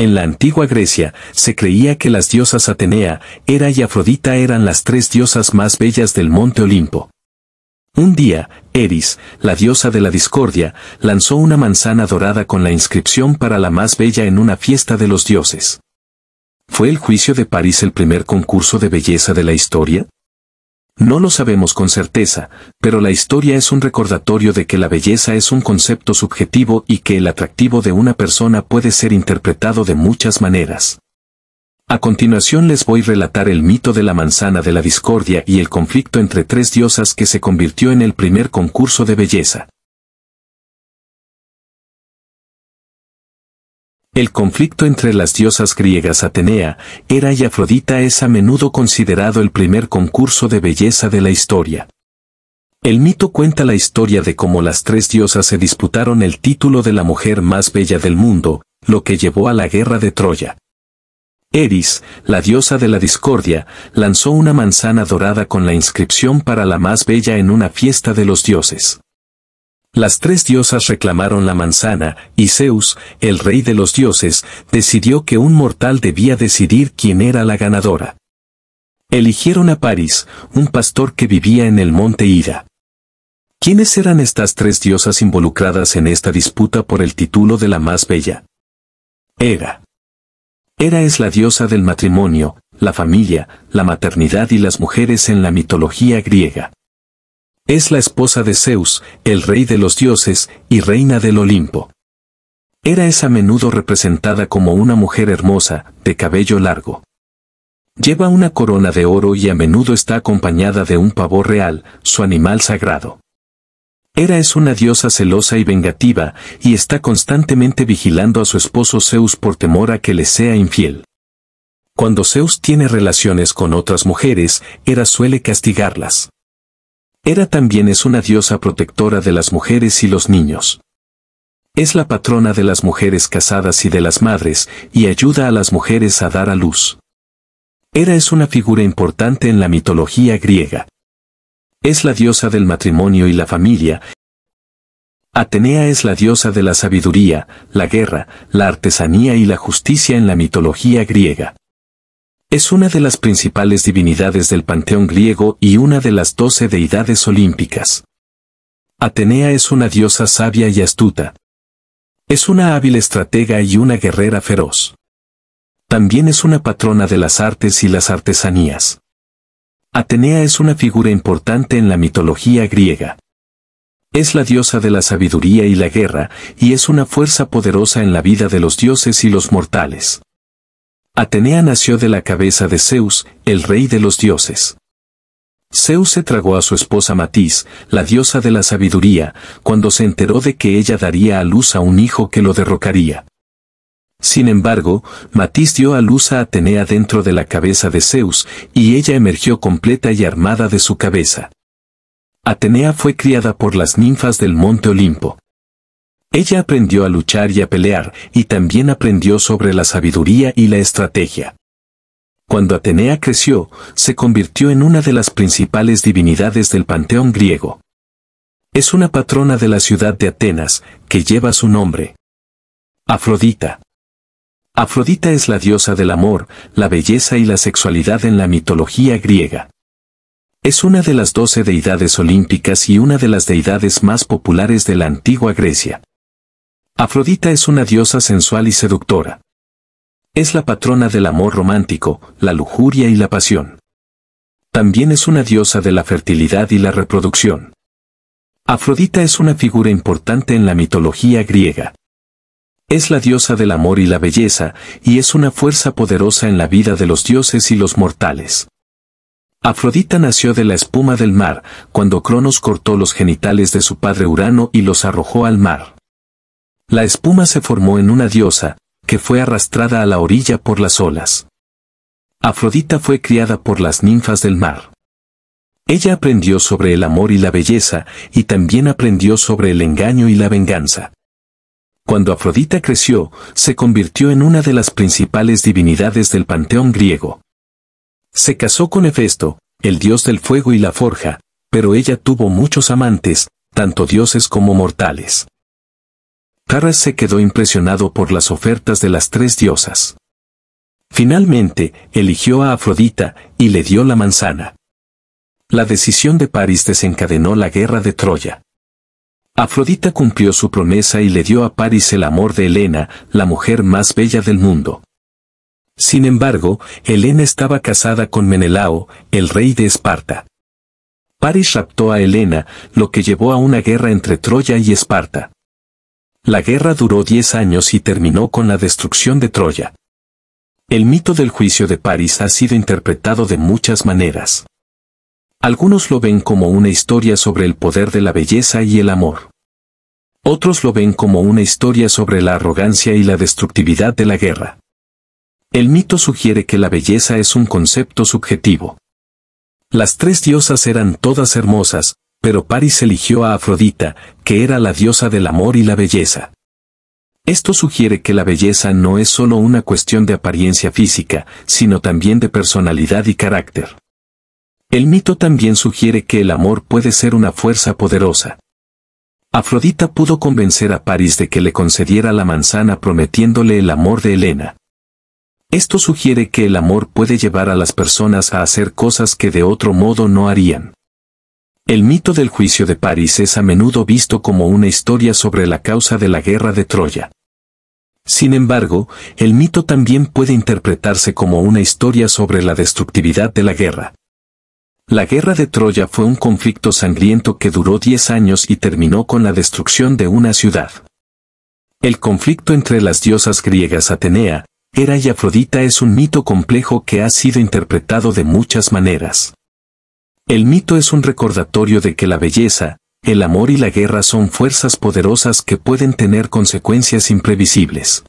En la antigua Grecia, se creía que las diosas Atenea, Hera y Afrodita eran las tres diosas más bellas del monte Olimpo. Un día, Eris, la diosa de la discordia, lanzó una manzana dorada con la inscripción para la más bella en una fiesta de los dioses. ¿Fue el juicio de París el primer concurso de belleza de la historia? No lo sabemos con certeza, pero la historia es un recordatorio de que la belleza es un concepto subjetivo y que el atractivo de una persona puede ser interpretado de muchas maneras. A continuación les voy a relatar el mito de la manzana de la discordia y el conflicto entre tres diosas que se convirtió en el primer concurso de belleza. El conflicto entre las diosas griegas Atenea, Hera y Afrodita es a menudo considerado el primer concurso de belleza de la historia. El mito cuenta la historia de cómo las tres diosas se disputaron el título de la mujer más bella del mundo, lo que llevó a la guerra de Troya. Eris, la diosa de la discordia, lanzó una manzana dorada con la inscripción para la más bella en una fiesta de los dioses. Las tres diosas reclamaron la manzana, y Zeus, el rey de los dioses, decidió que un mortal debía decidir quién era la ganadora. Eligieron a Paris, un pastor que vivía en el monte Ida. ¿Quiénes eran estas tres diosas involucradas en esta disputa por el título de la más bella? Hera. Hera es la diosa del matrimonio, la familia, la maternidad y las mujeres en la mitología griega. Es la esposa de Zeus, el rey de los dioses y reina del Olimpo. Era es a menudo representada como una mujer hermosa, de cabello largo. Lleva una corona de oro y a menudo está acompañada de un pavor real, su animal sagrado. Hera es una diosa celosa y vengativa, y está constantemente vigilando a su esposo Zeus por temor a que le sea infiel. Cuando Zeus tiene relaciones con otras mujeres, Hera suele castigarlas. Era también es una diosa protectora de las mujeres y los niños. Es la patrona de las mujeres casadas y de las madres, y ayuda a las mujeres a dar a luz. Hera es una figura importante en la mitología griega. Es la diosa del matrimonio y la familia. Atenea es la diosa de la sabiduría, la guerra, la artesanía y la justicia en la mitología griega. Es una de las principales divinidades del panteón griego y una de las doce deidades olímpicas. Atenea es una diosa sabia y astuta. Es una hábil estratega y una guerrera feroz. También es una patrona de las artes y las artesanías. Atenea es una figura importante en la mitología griega. Es la diosa de la sabiduría y la guerra, y es una fuerza poderosa en la vida de los dioses y los mortales. Atenea nació de la cabeza de Zeus, el rey de los dioses. Zeus se tragó a su esposa Matiz, la diosa de la sabiduría, cuando se enteró de que ella daría a luz a un hijo que lo derrocaría. Sin embargo, Matiz dio a luz a Atenea dentro de la cabeza de Zeus, y ella emergió completa y armada de su cabeza. Atenea fue criada por las ninfas del monte Olimpo. Ella aprendió a luchar y a pelear, y también aprendió sobre la sabiduría y la estrategia. Cuando Atenea creció, se convirtió en una de las principales divinidades del panteón griego. Es una patrona de la ciudad de Atenas, que lleva su nombre. Afrodita. Afrodita es la diosa del amor, la belleza y la sexualidad en la mitología griega. Es una de las doce deidades olímpicas y una de las deidades más populares de la antigua Grecia. Afrodita es una diosa sensual y seductora. Es la patrona del amor romántico, la lujuria y la pasión. También es una diosa de la fertilidad y la reproducción. Afrodita es una figura importante en la mitología griega. Es la diosa del amor y la belleza, y es una fuerza poderosa en la vida de los dioses y los mortales. Afrodita nació de la espuma del mar, cuando Cronos cortó los genitales de su padre Urano y los arrojó al mar. La espuma se formó en una diosa, que fue arrastrada a la orilla por las olas. Afrodita fue criada por las ninfas del mar. Ella aprendió sobre el amor y la belleza, y también aprendió sobre el engaño y la venganza. Cuando Afrodita creció, se convirtió en una de las principales divinidades del panteón griego. Se casó con Hefesto, el dios del fuego y la forja, pero ella tuvo muchos amantes, tanto dioses como mortales se quedó impresionado por las ofertas de las tres diosas. Finalmente, eligió a Afrodita y le dio la manzana. La decisión de París desencadenó la guerra de Troya. Afrodita cumplió su promesa y le dio a París el amor de Helena, la mujer más bella del mundo. Sin embargo, Helena estaba casada con Menelao, el rey de Esparta. París raptó a Helena, lo que llevó a una guerra entre Troya y Esparta. La guerra duró 10 años y terminó con la destrucción de Troya. El mito del juicio de París ha sido interpretado de muchas maneras. Algunos lo ven como una historia sobre el poder de la belleza y el amor. Otros lo ven como una historia sobre la arrogancia y la destructividad de la guerra. El mito sugiere que la belleza es un concepto subjetivo. Las tres diosas eran todas hermosas, pero Paris eligió a Afrodita, que era la diosa del amor y la belleza. Esto sugiere que la belleza no es solo una cuestión de apariencia física, sino también de personalidad y carácter. El mito también sugiere que el amor puede ser una fuerza poderosa. Afrodita pudo convencer a París de que le concediera la manzana prometiéndole el amor de Elena. Esto sugiere que el amor puede llevar a las personas a hacer cosas que de otro modo no harían. El mito del juicio de París es a menudo visto como una historia sobre la causa de la guerra de Troya. Sin embargo, el mito también puede interpretarse como una historia sobre la destructividad de la guerra. La guerra de Troya fue un conflicto sangriento que duró 10 años y terminó con la destrucción de una ciudad. El conflicto entre las diosas griegas Atenea, Hera y Afrodita es un mito complejo que ha sido interpretado de muchas maneras. El mito es un recordatorio de que la belleza, el amor y la guerra son fuerzas poderosas que pueden tener consecuencias imprevisibles.